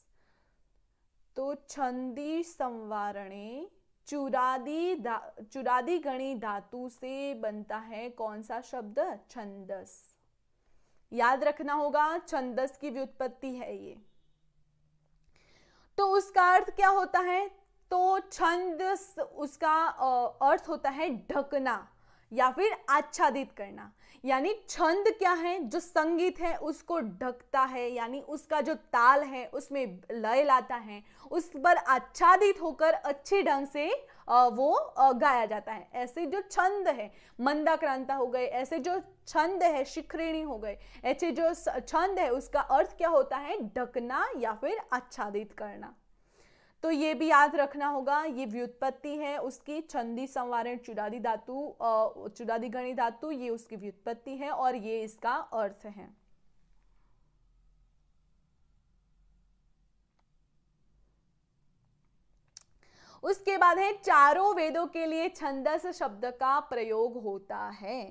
तो छंदी संवारणे चुरादी धा चुरादी घड़ी धातु से बनता है कौन सा शब्द छंदस याद रखना होगा छंदस की व्युत्पत्ति है ये तो उसका अर्थ क्या होता है तो छंद उसका अर्थ होता है ढकना या फिर आच्छादित करना यानी छंद क्या है जो संगीत है उसको ढकता है यानी उसका जो ताल है उसमें लय लाता है उस पर आच्छादित होकर अच्छे ढंग से वो गाया जाता है ऐसे जो छंद है मंदाक्रांता हो गए ऐसे जो छंद है शिखरिणी हो गए ऐसे जो छंद है उसका अर्थ क्या होता है ढकना या फिर आच्छादित करना तो ये भी याद रखना होगा ये व्युत्पत्ति है उसकी छंदी संवारण चुरादी धातु चुरादी गणी धातु ये उसकी व्युत्पत्ति है और ये इसका अर्थ है उसके बाद है चारों वेदों के लिए छंदस शब्द का प्रयोग होता है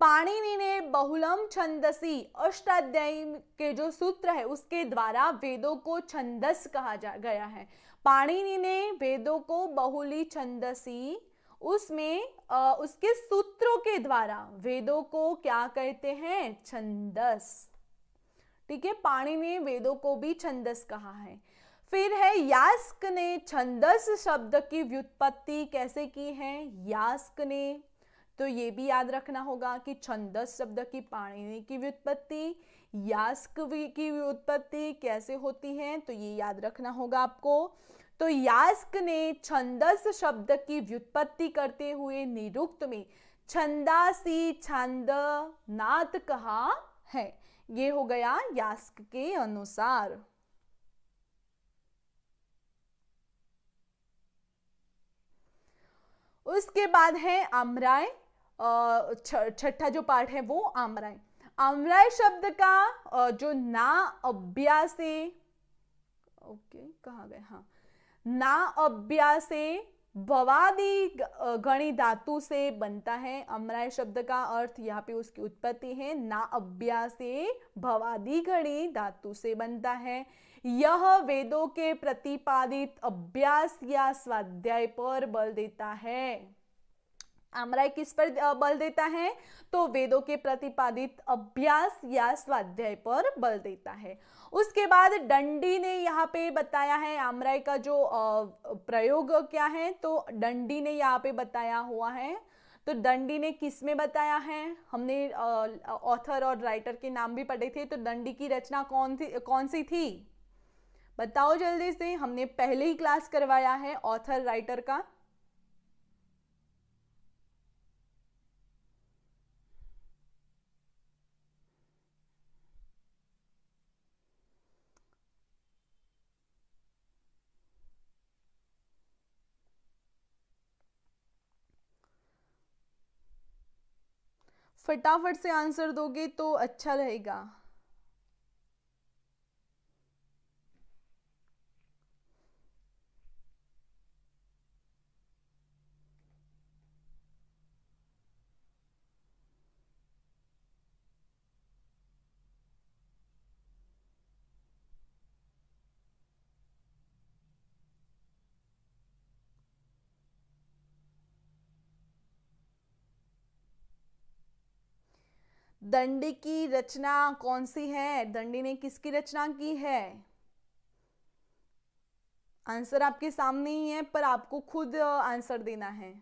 पाणिनि ने बहुलम छंदसी अष्टाध्यायी के जो सूत्र है उसके द्वारा वेदों को छंदस कहा जा गया है पाणिनि ने वेदों को बहुली छंदसी उसमें उसके सूत्रों के द्वारा वेदों को क्या कहते हैं छंदस ठीक है पाणी ने वेदों को भी छंदस कहा है फिर है यास्क ने छंदस शब्द की व्युत्पत्ति कैसे की है यास्क ने तो ये भी याद रखना होगा कि छंदस शब्द की पाणिनि की व्युत्पत्ति यास्क की व्युत्पत्ति कैसे होती है तो ये याद रखना होगा आपको तो यास्क ने छंदस शब्द की व्युत्पत्ति करते हुए निरुक्त में छंदासी छंद नात कहा है ये हो गया यास्क के अनुसार उसके बाद है आमराय छठा जो पार्ट है वो आमराय अम्लाय शब्द का जो ना अभ्यासे ओके कहा गया हाँ ना अभ्यासे भवादी गणी धातु से बनता है अमराय शब्द का अर्थ यहाँ पे उसकी उत्पत्ति है ना अभ्यासे भवादी गणी धातु से बनता है यह वेदों के प्रतिपादित अभ्यास या स्वाध्याय पर बल देता है आमराय किस पर बल देता है तो वेदों के प्रतिपादित अभ्यास या स्वाध्याय पर बल देता है उसके बाद डंडी ने यहाँ पे बताया है आमराय का जो प्रयोग क्या है तो डंडी ने यहाँ पे बताया हुआ है तो डंडी ने किस में बताया है हमने ऑथर और राइटर के नाम भी पढ़े थे तो डंडी की रचना कौन थी कौन सी थी बताओ जल्दी से हमने पहले ही क्लास करवाया है ऑथर राइटर का फटाफट से आंसर दोगे तो अच्छा रहेगा दंडी की रचना कौन सी है दंडी ने किसकी रचना की है आंसर आपके सामने ही है पर आपको खुद आंसर देना है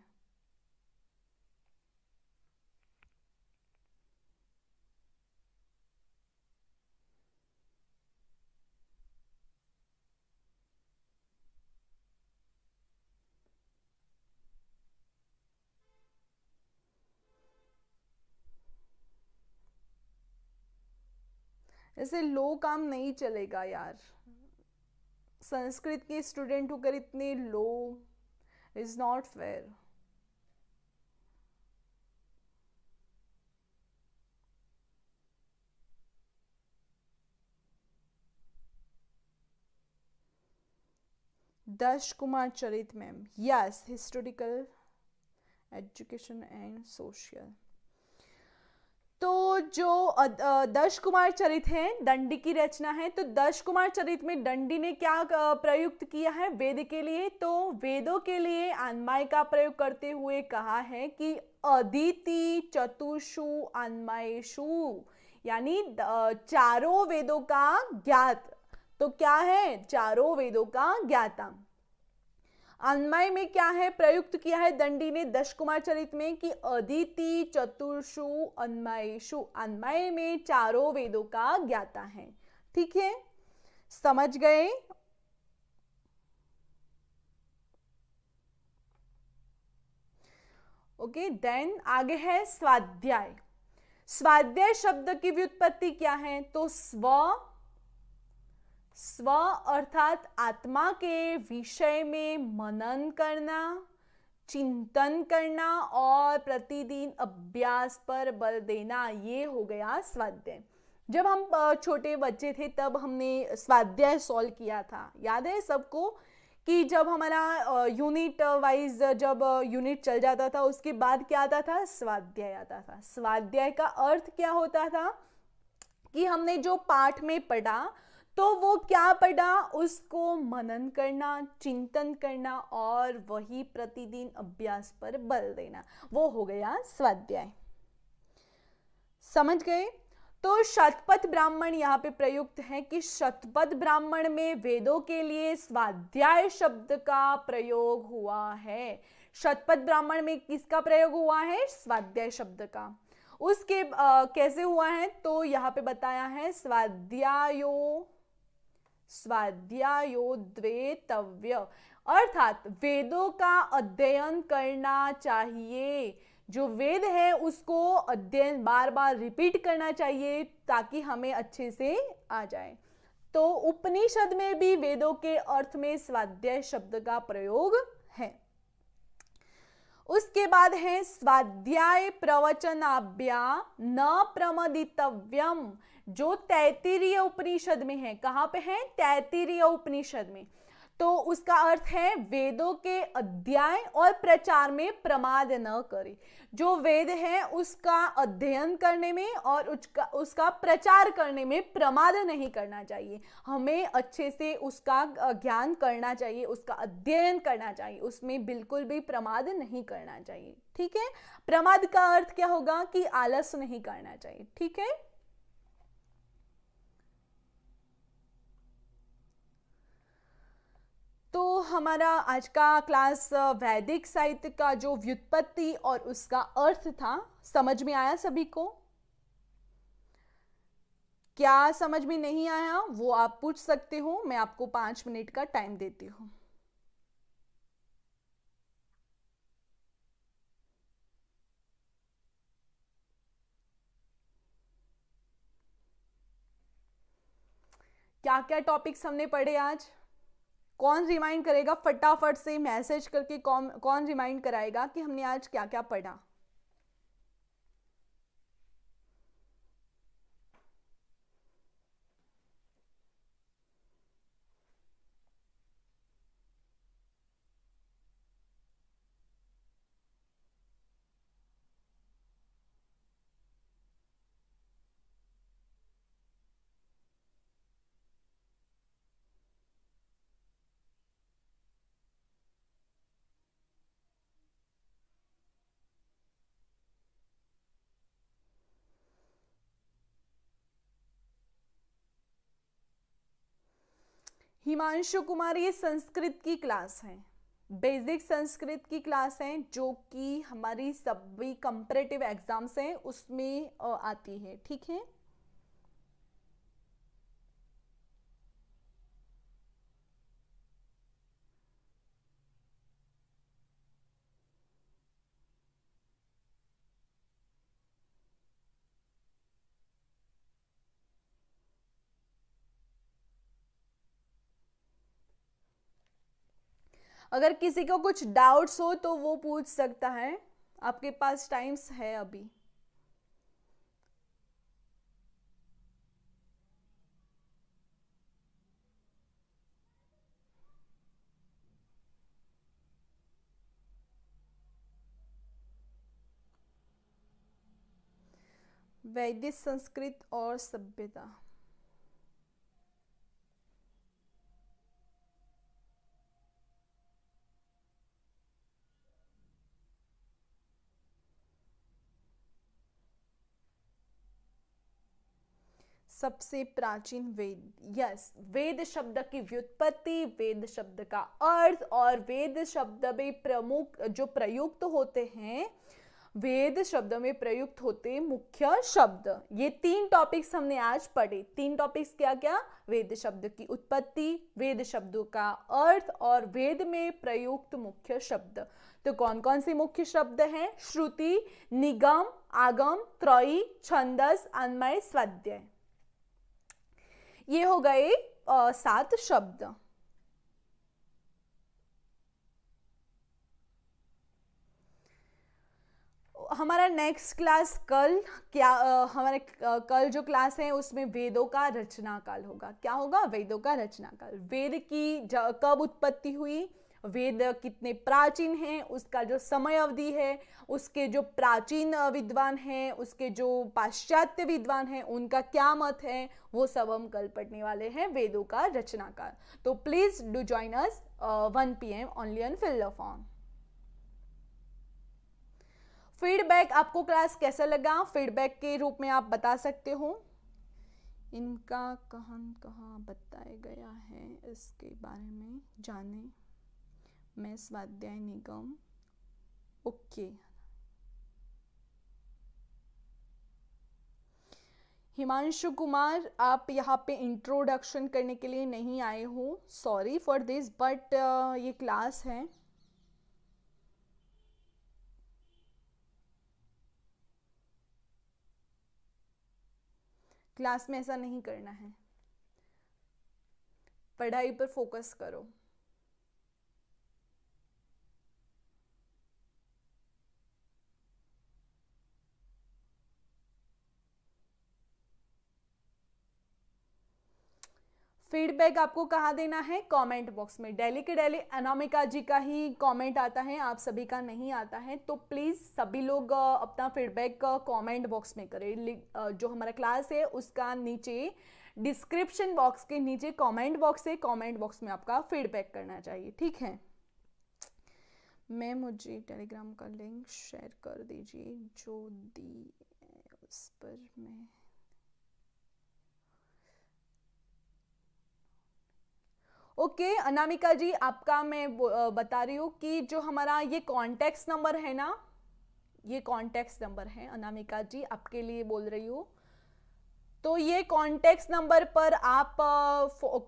ऐसे लो काम नहीं चलेगा यार संस्कृत के स्टूडेंट होकर इतने लो is not fair Dashakumaracharita ma'am yes historical education and social तो जो दश कुमार चरित है दंडी की रचना है तो दश कुमार चरित में दंडी ने क्या प्रयुक्त किया है वेद के लिए तो वेदों के लिए अन्माय का प्रयोग करते हुए कहा है कि अदिति चतुषु अन्मायशु यानी चारों वेदों का ज्ञात तो क्या है चारों वेदों का ज्ञाता अन्मय में क्या है प्रयुक्त किया है दंडी ने दश कुमार चरित में कि अदिति चतुर्षु अन्मयशु अन्मय में चारों वेदों का ज्ञाता है ठीक है समझ गए ओके देन आगे है स्वाध्याय स्वाध्याय शब्द की व्युत्पत्ति क्या है तो स्व स्व अर्थात आत्मा के विषय में मनन करना चिंतन करना और प्रतिदिन अभ्यास पर बल देना ये हो गया स्वाध्याय जब हम छोटे बच्चे थे तब हमने स्वाध्याय सॉल्व किया था याद है सबको कि जब हमारा यूनिट वाइज जब यूनिट चल जाता था उसके बाद क्या आता था स्वाध्याय आता था स्वाध्याय का अर्थ क्या होता था कि हमने जो पाठ में पढ़ा तो वो क्या पढ़ा उसको मनन करना चिंतन करना और वही प्रतिदिन अभ्यास पर बल देना वो हो गया स्वाध्याय समझ गए तो शतपथ ब्राह्मण यहाँ पे प्रयुक्त है कि शतपथ ब्राह्मण में वेदों के लिए स्वाध्याय शब्द का प्रयोग हुआ है शतपथ ब्राह्मण में किसका प्रयोग हुआ है स्वाध्याय शब्द का उसके आ, कैसे हुआ है तो यहाँ पे बताया है स्वाध्यायो स्वाध्यायोद्वेतव्य अर्थात वेदों का अध्ययन करना चाहिए जो वेद है उसको अध्ययन बार बार रिपीट करना चाहिए ताकि हमें अच्छे से आ जाए तो उपनिषद में भी वेदों के अर्थ में स्वाध्याय शब्द का प्रयोग है उसके बाद है स्वाध्याय प्रवचनाभ्या न प्रमदितव्यम जो तैतरीय उपनिषद में है कहाँ पे है तैतरीय उपनिषद में तो उसका अर्थ है वेदों के अध्याय और प्रचार में प्रमाद न करे जो वेद है उसका अध्ययन करने में और उसका उसका प्रचार करने में प्रमाद नहीं करना चाहिए हमें अच्छे से उसका ज्ञान करना चाहिए उसका अध्ययन करना चाहिए उसमें बिल्कुल भी प्रमाद नहीं करना चाहिए ठीक है प्रमाद का अर्थ क्या होगा कि आलस नहीं करना चाहिए ठीक है तो हमारा आज का क्लास वैदिक साहित्य का जो व्युत्पत्ति और उसका अर्थ था समझ में आया सभी को क्या समझ में नहीं आया वो आप पूछ सकते हो मैं आपको पांच मिनट का टाइम देती हूं क्या क्या टॉपिक्स हमने पढ़े आज कौन रिमाइंड करेगा फटाफट से मैसेज करके कौन कौन रिमाइंड कराएगा कि हमने आज क्या क्या पढ़ा हिमांशु कुमार ये संस्कृत की क्लास है बेसिक संस्कृत की क्लास है जो कि हमारी सभी कंपरेटिव एग्ज़ाम्स हैं उसमें आती है ठीक है अगर किसी को कुछ डाउट्स हो तो वो पूछ सकता है आपके पास टाइम्स है अभी वैदिक संस्कृत और सभ्यता सबसे प्राचीन वेद यस वेद शब्द की व्युत्पत्ति वेद शब्द का अर्थ और वेद शब्द में प्रमुख जो प्रयुक्त होते हैं वेद शब्द में प्रयुक्त होते मुख्य शब्द ये तीन टॉपिक्स हमने आज पढ़े तीन टॉपिक्स क्या क्या वेद शब्द की उत्पत्ति वेद शब्दों का अर्थ और वेद में प्रयुक्त मुख्य शब्द तो कौन कौन से मुख्य शब्द हैं श्रुति निगम आगम त्रयी छंदस अन्मय स्वाध्याय ये हो गए सात शब्द हमारा नेक्स्ट क्लास कल क्या आ, हमारे कल जो क्लास है उसमें वेदों का रचना काल होगा क्या होगा वेदों का रचना काल वेद की कब उत्पत्ति हुई वेद कितने प्राचीन हैं उसका जो समय अवधि है उसके जो प्राचीन विद्वान हैं उसके जो पाश्चात्य विद्वान हैं उनका क्या मत है वो सब हम कल पढ़ने वाले हैं वेदों का रचनाकार तो please do join us one P M only on fill form feedback आपको क्लास कैसा लगा फीडबैक के रूप में आप बता सकते हो इनका कहाँ कहाँ बताया गया है इसके बारे में जाने मैं स्वाध्याय निगम ओके हिमांशु कुमार आप यहाँ पे इंट्रोडक्शन करने के लिए नहीं आए हो सॉरी फॉर दिस बट ये क्लास है क्लास में ऐसा नहीं करना है पढ़ाई पर फोकस करो फीडबैक आपको कहाँ देना है कमेंट बॉक्स में डेली के डेली अनामिका जी का ही कमेंट आता है आप सभी का नहीं आता है तो प्लीज़ सभी लोग अपना फीडबैक कमेंट बॉक्स में करें जो हमारा क्लास है उसका नीचे डिस्क्रिप्शन बॉक्स के नीचे कमेंट बॉक्स है कमेंट बॉक्स में आपका फीडबैक करना चाहिए ठीक है मैं मुझे टेलीग्राम का लिंक शेयर कर दीजिए जो दी उस पर मैं ओके अनामिका जी आपका मैं बता रही हूँ कि जो हमारा ये कॉन्टैक्ट नंबर है ना ये कॉन्टेक्स नंबर है अनामिका जी आपके लिए बोल रही हूँ तो ये कॉन्टेक्स नंबर पर आप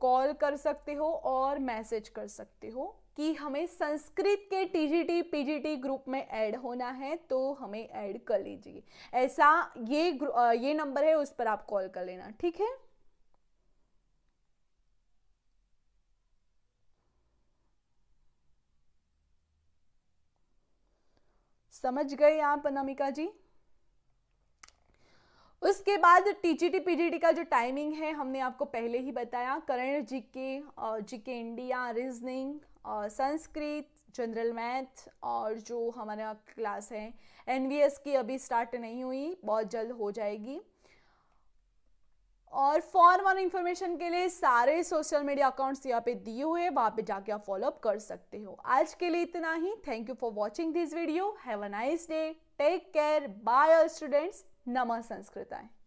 कॉल कर सकते हो और मैसेज कर सकते हो कि हमें संस्कृत के टीजीटी पीजीटी ग्रुप में ऐड होना है तो हमें ऐड कर लीजिए ऐसा ये ये नंबर है उस पर आप कॉल कर लेना ठीक है समझ गए आप अनामिका जी उसके बाद टीजीटी पीजीटी का जो टाइमिंग है हमने आपको पहले ही बताया करण जी के और के इंडिया रीजनिंग और संस्कृत जनरल मैथ और जो हमारा क्लास है एनवीएस की अभी स्टार्ट नहीं हुई बहुत जल्द हो जाएगी और फॉर्म वन इन्फॉर्मेशन के लिए सारे सोशल मीडिया अकाउंट्स यहाँ पे दिए हुए हैं वहाँ पे जाके आप फॉलोअप कर सकते हो आज के लिए इतना ही thank you for watching this video have a nice day take care bye students नमः संस्कृताएं